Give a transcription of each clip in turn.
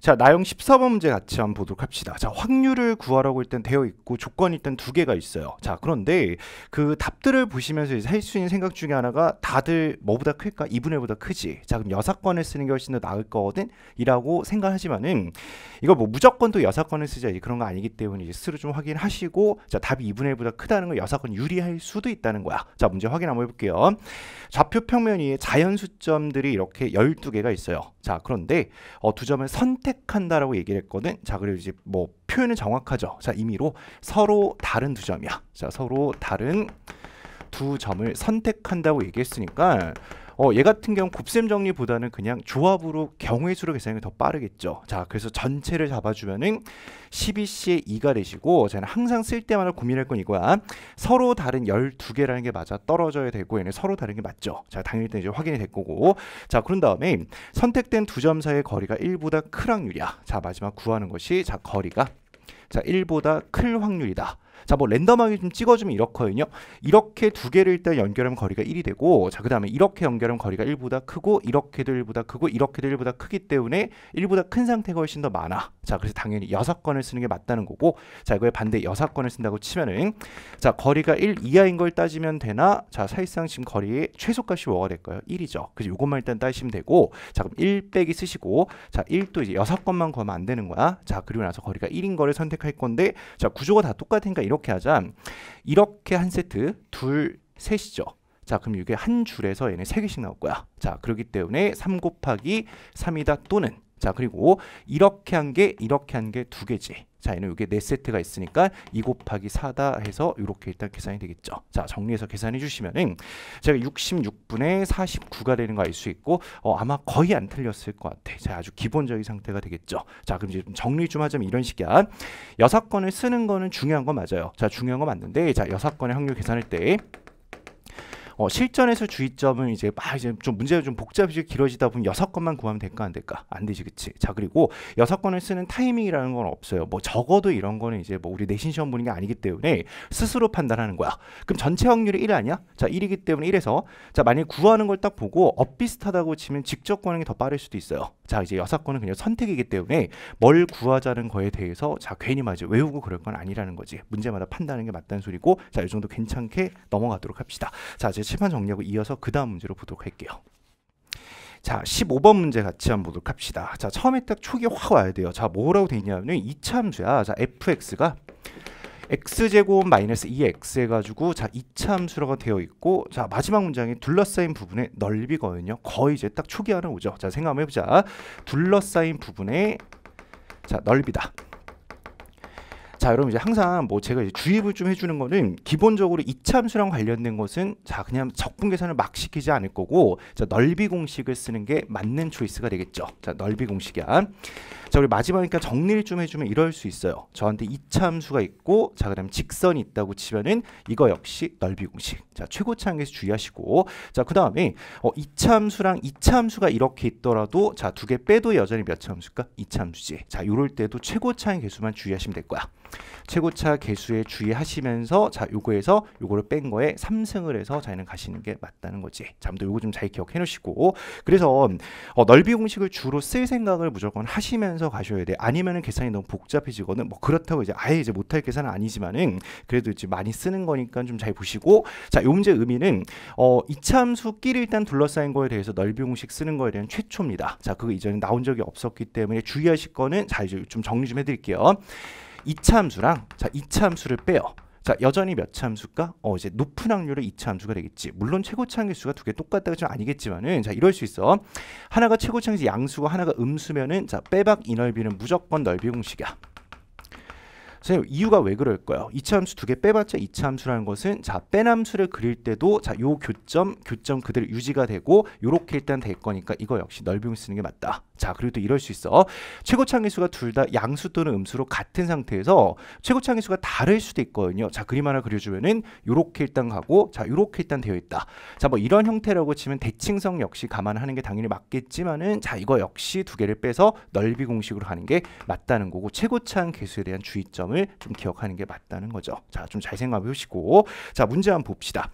자, 나용 14번 문제 같이 한번 보도록 합시다. 자, 확률을 구하라고 일단 되어 있고 조건이 일단 두 개가 있어요. 자, 그런데 그 답들을 보시면서 이제 할수 있는 생각 중에 하나가 다들 뭐보다 클까? 2분의 1보다 크지. 자, 그럼 여사건을 쓰는 게 훨씬 더 나을 거거든? 이라고 생각하지만은 이거 뭐 무조건 또 여사건을 쓰자 그런 거 아니기 때문에 이제 스스로 좀 확인하시고 자, 답이 2분의 1보다 크다는 걸 여사건 유리할 수도 있다는 거야. 자, 문제 확인 한번 해볼게요. 좌표 평면 위에 자연 수점들이 이렇게 12개가 있어요. 자, 그런데 어, 두 점을 선택 선택한다라고 얘기를 했거든. 자, 그리고 이제 뭐 표현은 정확하죠. 자, 임의로 서로 다른 두 점이야. 자, 서로 다른 두 점을 선택한다고 얘기했으니까 어, 얘 같은 경우 곱셈 정리보다는 그냥 조합으로 경우의 수로 계산이 더 빠르겠죠. 자, 그래서 전체를 잡아주면은 12C의 2가 되시고 저는 항상 쓸 때마다 고민할 건 이거야. 서로 다른 12개라는 게 맞아 떨어져야 되고 얘는 서로 다른 게 맞죠. 자, 당연히 일단 이제 확인이 될 거고. 자, 그런 다음에 선택된 두 점 사이의 거리가 1보다 크랑 유이야 자, 마지막 구하는 것이 자, 거리가 자, 1보다 클 확률이다. 자, 뭐 랜덤하게 좀 찍어주면 이렇거든요. 이렇게 두 개를 일단 연결하면 거리가 1이 되고, 자, 그 다음에 이렇게 연결하면 거리가 1보다 크고, 이렇게도 1보다 크고, 이렇게도 1보다 크기 때문에 1보다 큰 상태가 훨씬 더 많아. 자, 그래서 당연히 6건을 쓰는 게 맞다는 거고, 자, 이거에 반대 6건을 쓴다고 치면은, 자, 거리가 1 이하인 걸 따지면 되나? 자, 사실상 지금 거리의 최소값이 뭐가 될까요? 1이죠. 그래서 요것만 일단 따시면 되고, 자, 그럼 1 빼기 쓰시고, 자, 1도 이제 6건만 구하면 안 되는 거야. 자, 그리고 나서 거리가 1인 거를 선택할 건데, 자, 구조가 다 똑같으니까 이렇게 하자. 이렇게 한 세트 둘 셋이죠. 자 그럼 이게 한 줄에서 얘네 세 개씩 나올 거야. 자 그렇기 때문에 3 곱하기 3이다 또는 자 그리고 이렇게 한 게 이렇게 한 게 두 개지. 자 얘는 이게 4세트가 있으니까 2 곱하기 4다 해서 이렇게 일단 계산이 되겠죠 자 정리해서 계산해 주시면은 제가 66분의 49가 되는 거 알 수 있고 어, 아마 거의 안 틀렸을 것 같아 자 아주 기본적인 상태가 되겠죠 자 그럼 이제 정리 좀 하자면 이런 식이야 여사건을 쓰는 거는 중요한 거 맞아요 자 중요한 거 맞는데 자 여사건의 확률 계산할 때 어, 실전에서 주의점은 이제 막 이제 좀 문제가 좀 복잡해지고 길어지다 보면 여섯 건만 구하면 될까 안 될까 안 되지 그치 자 그리고 여섯 건을 쓰는 타이밍이라는 건 없어요 뭐 적어도 이런 거는 이제 뭐 우리 내신 시험 보는 게 아니기 때문에 스스로 판단하는 거야 그럼 전체 확률이 1 아니야 자 1이기 때문에 1에서 자 만약에 구하는 걸 딱 보고 엇비슷하다고 치면 직접 구하는 게 더 빠를 수도 있어요 자 이제 여사건은 그냥 선택이기 때문에 뭘 구하자는 거에 대해서 자 괜히 맞아 외우고 그럴 건 아니라는 거지 문제마다 판단하는 게 맞다는 소리고 자 이 정도 괜찮게 넘어가도록 합시다 자제 칠판 정리하고 이어서 그 다음 문제로 보도록 할게요 자, 15번 문제 같이 한번 보도록 합시다. 자, 처음에 딱 촉이 확 와야 돼요. 자, 뭐라고 돼 있냐면 이참수야 자, fx가 x제곱 마이너스 2x 해가지고 자 2참수로가 되어 있고 자 마지막 문장이 둘러싸인 부분의 넓이거든요. 거의 이제 딱 초기화는 오죠. 자 생각 한번 해보자. 둘러싸인 부분의 자 넓이다. 자, 여러분 이제 항상 뭐 제가 이제 주입을 좀 해주는 거는 기본적으로 이참수랑 관련된 것은 자 그냥 적분 계산을 막 시키지 않을 거고 자 넓이 공식을 쓰는 게 맞는 초이스가 되겠죠. 자 넓이 공식이야. 자 우리 마지막이니까 정리를 좀 해주면 이럴 수 있어요. 저한테 이참수가 있고 자 그다음 에 직선이 있다고 치면은 이거 역시 넓이 공식. 자 최고차항에서 주의하시고 자 그다음에 어, 이참수랑 이참수가 이렇게 있더라도 자 두 개 빼도 여전히 몇 참수일까? 이참수지. 자 요럴 때도 최고차항 개수만 주의하시면 될 거야. 최고차 개수에 주의하시면서 자 요거에서 요거를 뺀 거에 3승을 해서 자기는 가시는 게 맞다는 거지 잠도 요거 좀 잘 기억해 놓으시고 그래서 어, 넓이 공식을 주로 쓸 생각을 무조건 하시면서 가셔야 돼 아니면은 계산이 너무 복잡해지거든 뭐 그렇다고 이제 아예 이제 못할 계산은 아니지만은 그래도 이제 많이 쓰는 거니까 좀 잘 보시고 자 요 문제 의미는 어, 이참수끼리 일단 둘러싸인 거에 대해서 넓이 공식 쓰는 거에 대한 최초입니다 자 그거 이전에 나온 적이 없었기 때문에 주의하실 거는 자 이제 좀 정리 좀 해드릴게요 이참수랑자이참수를 빼요. 자 여전히 몇참수일까어 이제 높은 확률의이참수가 되겠지. 물론 최고창계수가두 개 똑같다고 좀 아니겠지만은 자 이럴 수 있어. 하나가 최고창계수 양수고 하나가 음수면은 자 빼박 이 넓이는 무조건 넓이 공식이야. 선생님 이유가 왜 그럴까요? 이참수두 개 빼봤자 이참수라는 것은 자빼남수를 그릴 때도 자요 교점 교점 그대로 유지가 되고 요렇게 일단 될 거니까 이거 역시 넓이 공식 쓰는 게 맞다. 자, 그리고 또 이럴 수 있어. 최고 창의수가 둘 다 양수 또는 음수로 같은 상태에서 최고 창의수가 다를 수도 있거든요. 자, 그림 하나 그려주면은 요렇게 일단 가고 자, 요렇게 일단 되어 있다. 자, 뭐 이런 형태라고 치면 대칭성 역시 감안하는 게 당연히 맞겠지만은 자, 이거 역시 두 개를 빼서 넓이 공식으로 하는 게 맞다는 거고 최고창 개수에 대한 주의점을 좀 기억하는 게 맞다는 거죠. 자, 좀 잘 생각해 보시고 자, 문제 한번 봅시다.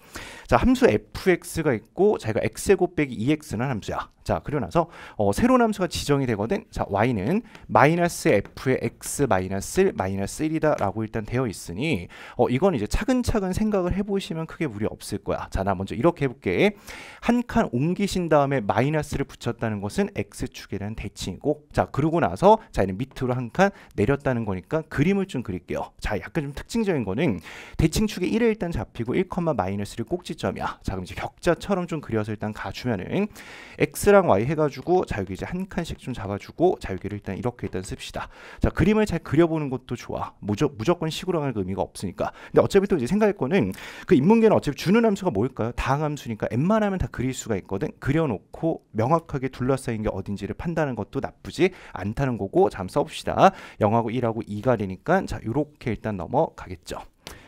자, 함수 fx가 있고 자 이거 x의 곱빼기 2x는 e 함수야. 자, 그리고 나서 어, 새로운 함수가 지정이 되거든. 자, y는 마이너스 f의 x 마이너스 마이너스 1이다라고 일단 되어 있으니 어, 이건 이제 차근차근 생각을 해보시면 크게 무리 없을 거야. 자, 나 먼저 이렇게 해볼게. 한 칸 옮기신 다음에 마이너스를 붙였다는 것은 x축에 대한 대칭이고 자, 그러고 나서 자, 이는 밑으로 한 칸 내렸다는 거니까 그림을 좀 그릴게요. 자, 약간 좀 특징적인 거는 대칭축에 1을 일단 잡히고 1, 마이너스를 꼭지점이야. 자, 그럼 이제 격자처럼 좀 그려서 일단 가주면은 x랑 y 해가지고 자, 여기 이제 한칸 칸씩 좀 잡아주고 자유기를 일단 이렇게 일단 씁시다. 자 그림을 잘 그려보는 것도 좋아. 무조, 무조건 식으로 할 의미가 없으니까. 근데 어차피 또 이제 생각할 거는 그 인문계는 어차피 주는 함수가 뭘까요? 다항함수니까 웬만하면 다 그릴 수가 있거든. 그려놓고 명확하게 둘러싸인 게 어딘지를 판단하는 것도 나쁘지 않다는 거고 잠 써봅시다. 0하고 1하고 2가 되니까 자 이렇게 일단 넘어가겠죠.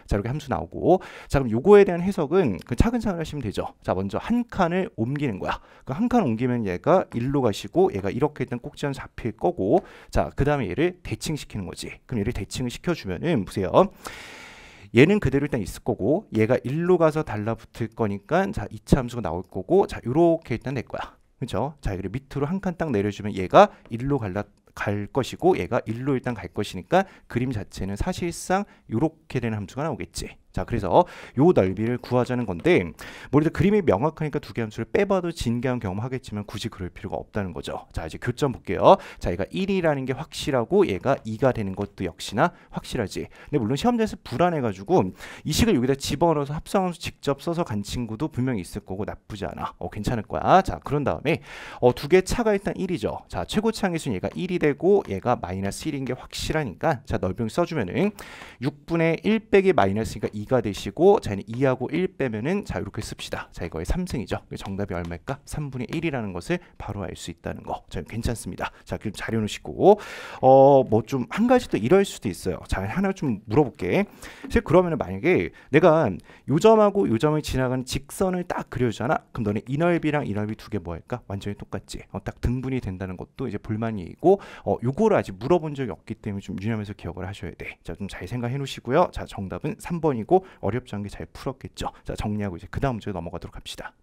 자 이렇게 함수 나오고 자 그럼 요거에 대한 해석은 그 차근차근 하시면 되죠 자 먼저 한 칸을 옮기는 거야 그 한 칸 옮기면 얘가 일로 가시고 얘가 이렇게 일단 꼭지점 잡힐 거고 자 그 다음에 얘를 대칭시키는 거지 그럼 얘를 대칭을 시켜주면은 보세요 얘는 그대로 일단 있을 거고 얘가 일로 가서 달라붙을 거니까 자이차 함수가 나올 거고 자 요렇게 일단 낼 거야 그죠? 자, 그리고 밑으로 한 칸 딱 내려주면 얘가 일로 갈라 갈 것이고 얘가 일로 일단 갈 것이니까 그림 자체는 사실상 이렇게 되는 함수가 나오겠지. 자 그래서 요 넓이를 구하자는 건데 우리도 그림이 명확하니까 두 개 함수를 빼봐도 진개한 경험하겠지만 굳이 그럴 필요가 없다는 거죠. 자 이제 교점 볼게요. 자 얘가 1이라는 게 확실하고 얘가 2가 되는 것도 역시나 확실하지. 근데 물론 시험장에서 불안해가지고 이 식을 여기다 집어넣어서 합성함수 직접 써서 간 친구도 분명히 있을 거고 나쁘지 않아. 어 괜찮을 거야. 자 그런 다음에 어, 두개 차가 일단 1이죠. 자 최고차 항계수는 얘가 1이 되고 얘가 마이너스 1인 게 확실하니까 자 넓이 써주면은 6분의 1 빼기 마이너스니까 2 2가 되시고 자기는 2하고 1 빼면은 자 이렇게 씁시다. 자 이거의 3승이죠. 그 정답이 얼마일까? 3분의 1이라는 것을 바로 알 수 있다는 거. 자 괜찮습니다. 자 그럼 자료 놓으시고 어 뭐 좀 한 가지 또 이럴 수도 있어요. 자 하나 좀 물어볼게. 사실 그러면은 만약에 내가 요점하고 요점을 지나가는 직선을 딱 그려주잖아. 그럼 너네 이 넓이랑 이 넓이 두 개 뭐할까? 완전히 똑같지. 어, 딱 등분이 된다는 것도 이제 불만이고 어 요거를 아직 물어본 적이 없기 때문에 좀 유념해서 기억을 하셔야 돼. 자 좀 잘 생각해 놓으시고요. 자 정답은 3번이고 어렵지 않게 잘 풀었겠죠. 자, 정리하고 이제 그 다음 주에 넘어가도록 합시다.